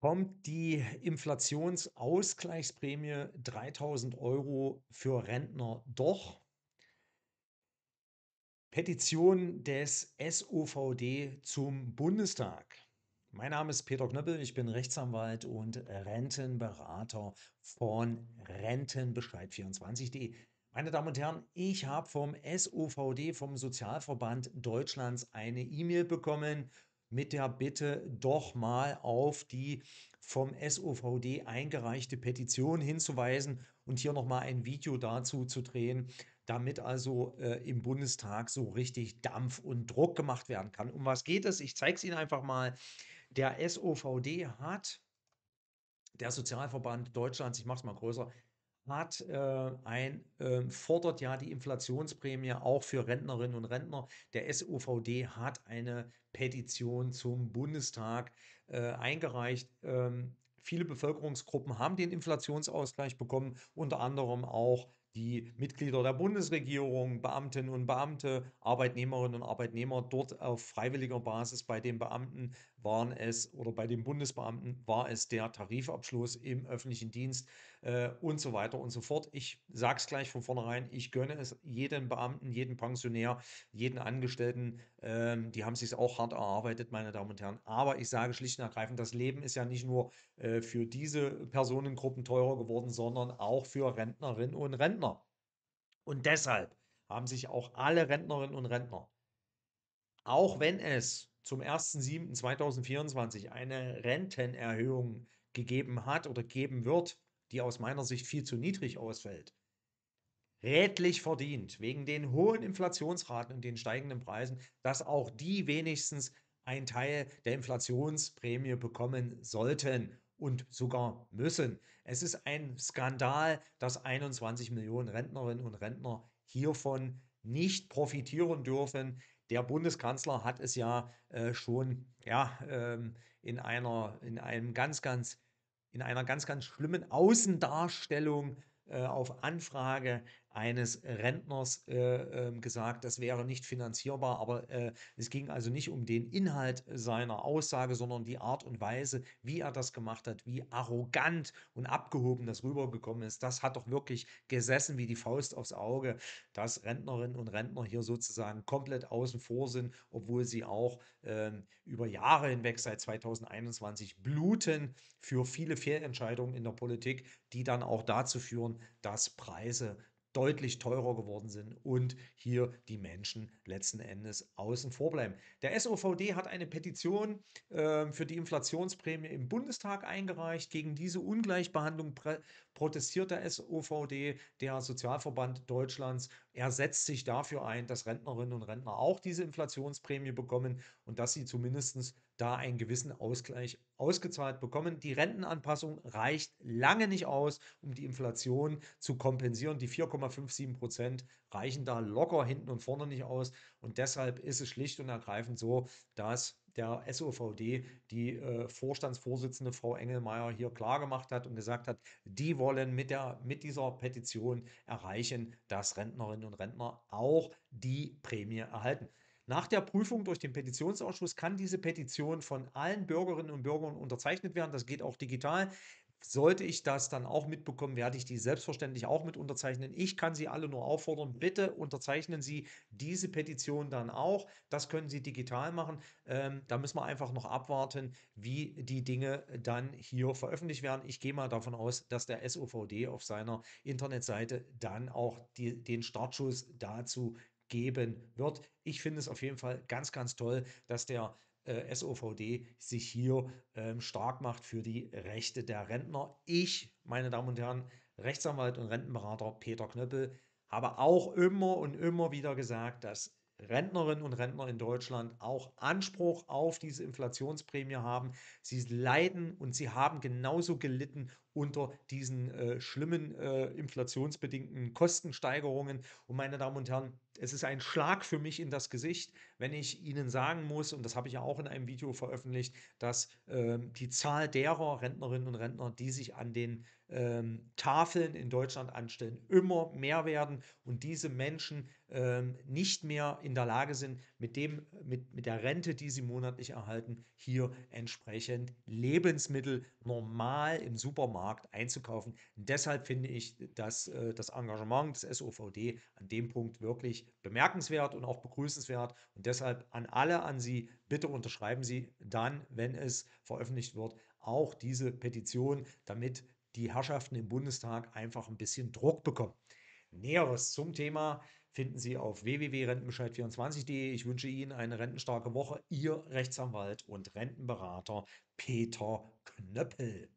kommt die Inflationsausgleichsprämie 3000 Euro für Rentner doch. Petition des SOVD zum Bundestag. Mein Name ist Peter Knöppel, ich bin Rechtsanwalt und Rentenberater von Rentenbescheid24.de. Meine Damen und Herren, ich habe vom SOVD, vom Sozialverband Deutschlands, eine E-Mail bekommen mit der Bitte, doch mal auf die vom SOVD eingereichte Petition hinzuweisen und hier nochmal ein Video dazu zu drehen, damit also äh, im Bundestag so richtig Dampf und Druck gemacht werden kann. Um was geht es? Ich zeige es Ihnen einfach mal. Der SOVD hat, der Sozialverband Deutschlands, ich mache es mal größer, hat äh, ein, äh, fordert ja die Inflationsprämie auch für Rentnerinnen und Rentner. Der SUVD hat eine Petition zum Bundestag äh, eingereicht. Ähm, viele Bevölkerungsgruppen haben den Inflationsausgleich bekommen, unter anderem auch die Mitglieder der Bundesregierung, Beamtinnen und Beamte, Arbeitnehmerinnen und Arbeitnehmer dort auf freiwilliger Basis bei den Beamten waren es oder bei den Bundesbeamten war es der Tarifabschluss im öffentlichen Dienst äh, und so weiter und so fort. Ich sage es gleich von vornherein, ich gönne es jedem Beamten, jedem Pensionär, jeden Angestellten. Ähm, die haben es sich auch hart erarbeitet, meine Damen und Herren. Aber ich sage schlicht und ergreifend, das Leben ist ja nicht nur äh, für diese Personengruppen teurer geworden, sondern auch für Rentnerinnen und Rentner. Und deshalb haben sich auch alle Rentnerinnen und Rentner, auch wenn es zum 1.7.2024 eine Rentenerhöhung gegeben hat oder geben wird, die aus meiner Sicht viel zu niedrig ausfällt, rätlich verdient, wegen den hohen Inflationsraten und den steigenden Preisen, dass auch die wenigstens einen Teil der Inflationsprämie bekommen sollten und sogar müssen. Es ist ein Skandal, dass 21 Millionen Rentnerinnen und Rentner hiervon nicht profitieren dürfen. Der Bundeskanzler hat es ja äh, schon ja, ähm, in, einer, in, einem ganz, ganz, in einer ganz, ganz schlimmen Außendarstellung äh, auf Anfrage eines Rentners äh, äh, gesagt, das wäre nicht finanzierbar, aber äh, es ging also nicht um den Inhalt seiner Aussage, sondern die Art und Weise, wie er das gemacht hat, wie arrogant und abgehoben das rübergekommen ist. Das hat doch wirklich gesessen wie die Faust aufs Auge, dass Rentnerinnen und Rentner hier sozusagen komplett außen vor sind, obwohl sie auch ähm, über Jahre hinweg seit 2021 bluten für viele Fehlentscheidungen in der Politik, die dann auch dazu führen, dass Preise deutlich teurer geworden sind und hier die Menschen letzten Endes außen vor bleiben. Der SOVD hat eine Petition äh, für die Inflationsprämie im Bundestag eingereicht. Gegen diese Ungleichbehandlung protestiert der SOVD, der Sozialverband Deutschlands. Er setzt sich dafür ein, dass Rentnerinnen und Rentner auch diese Inflationsprämie bekommen und dass sie zumindest da einen gewissen Ausgleich ausgezahlt bekommen. Die Rentenanpassung reicht lange nicht aus, um die Inflation zu kompensieren. Die 4,57 Prozent reichen da locker hinten und vorne nicht aus. Und deshalb ist es schlicht und ergreifend so, dass der SOVD, die äh, Vorstandsvorsitzende Frau Engelmeier hier klargemacht hat und gesagt hat, die wollen mit, der, mit dieser Petition erreichen, dass Rentnerinnen und Rentner auch die Prämie erhalten. Nach der Prüfung durch den Petitionsausschuss kann diese Petition von allen Bürgerinnen und Bürgern unterzeichnet werden. Das geht auch digital. Sollte ich das dann auch mitbekommen, werde ich die selbstverständlich auch mit unterzeichnen. Ich kann Sie alle nur auffordern, bitte unterzeichnen Sie diese Petition dann auch. Das können Sie digital machen. Ähm, da müssen wir einfach noch abwarten, wie die Dinge dann hier veröffentlicht werden. Ich gehe mal davon aus, dass der SOVD auf seiner Internetseite dann auch die, den Startschuss dazu geben wird. Ich finde es auf jeden Fall ganz, ganz toll, dass der äh, SOVD sich hier ähm, stark macht für die Rechte der Rentner. Ich, meine Damen und Herren, Rechtsanwalt und Rentenberater Peter Knöppel, habe auch immer und immer wieder gesagt, dass Rentnerinnen und Rentner in Deutschland auch Anspruch auf diese Inflationsprämie haben. Sie leiden und sie haben genauso gelitten unter diesen äh, schlimmen äh, inflationsbedingten Kostensteigerungen. Und meine Damen und Herren, es ist ein Schlag für mich in das Gesicht, wenn ich Ihnen sagen muss, und das habe ich ja auch in einem Video veröffentlicht, dass ähm, die Zahl derer Rentnerinnen und Rentner, die sich an den ähm, Tafeln in Deutschland anstellen, immer mehr werden und diese Menschen ähm, nicht mehr in der Lage sind, mit, dem, mit, mit der Rente, die sie monatlich erhalten, hier entsprechend Lebensmittel normal im Supermarkt Markt einzukaufen. Und deshalb finde ich, dass äh, das Engagement des SOVD an dem Punkt wirklich bemerkenswert und auch begrüßenswert. Und deshalb an alle an Sie, bitte unterschreiben Sie dann, wenn es veröffentlicht wird, auch diese Petition, damit die Herrschaften im Bundestag einfach ein bisschen Druck bekommen. Näheres zum Thema finden Sie auf www.rentenbescheid24.de. Ich wünsche Ihnen eine rentenstarke Woche. Ihr Rechtsanwalt und Rentenberater Peter Knöppel.